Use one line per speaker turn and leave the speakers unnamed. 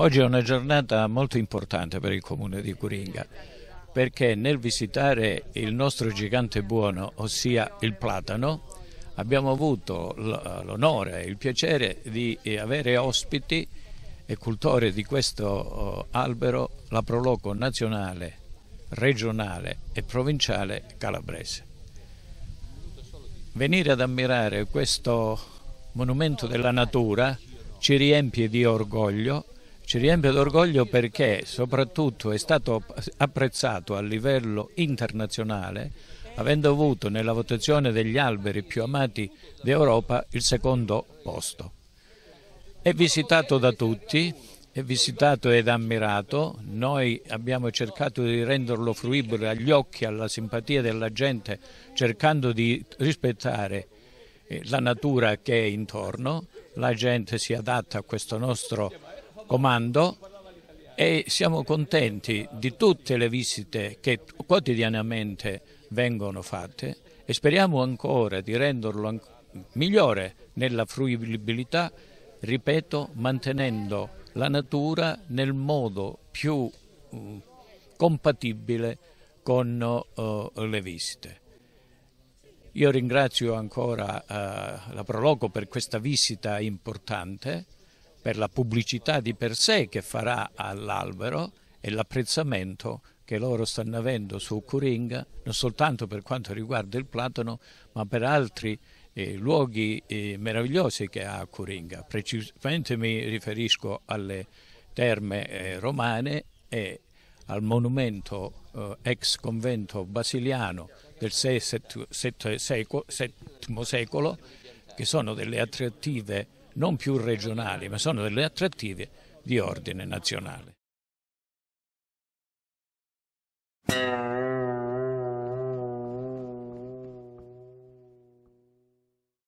Oggi è una giornata molto importante per il comune di Curinga perché nel visitare il nostro gigante buono, ossia il platano, abbiamo avuto l'onore e il piacere di eh, avere ospiti e cultori di questo oh, albero la Proloco nazionale, regionale e provinciale calabrese. Venire ad ammirare questo monumento della natura ci riempie di orgoglio ci riempie d'orgoglio perché soprattutto è stato apprezzato a livello internazionale avendo avuto nella votazione degli alberi più amati d'Europa il secondo posto. È visitato da tutti, è visitato ed ammirato, noi abbiamo cercato di renderlo fruibile agli occhi, alla simpatia della gente, cercando di rispettare eh, la natura che è intorno, la gente si adatta a questo nostro comando e siamo contenti di tutte le visite che quotidianamente vengono fatte e speriamo ancora di renderlo migliore nella fruibilità, ripeto, mantenendo la natura nel modo più mm, compatibile con eh, le visite. Io ringrazio ancora uh, la Proloco per questa visita importante per la pubblicità di per sé che farà all'albero e l'apprezzamento che loro stanno avendo su Coringa, non soltanto per quanto riguarda il platano, ma per altri eh, luoghi eh, meravigliosi che ha Coringa. Precisamente mi riferisco alle terme eh, romane e al monumento eh, ex convento basiliano del VII secolo, che sono delle attrattive non più regionali, ma sono delle attrattive di ordine nazionale.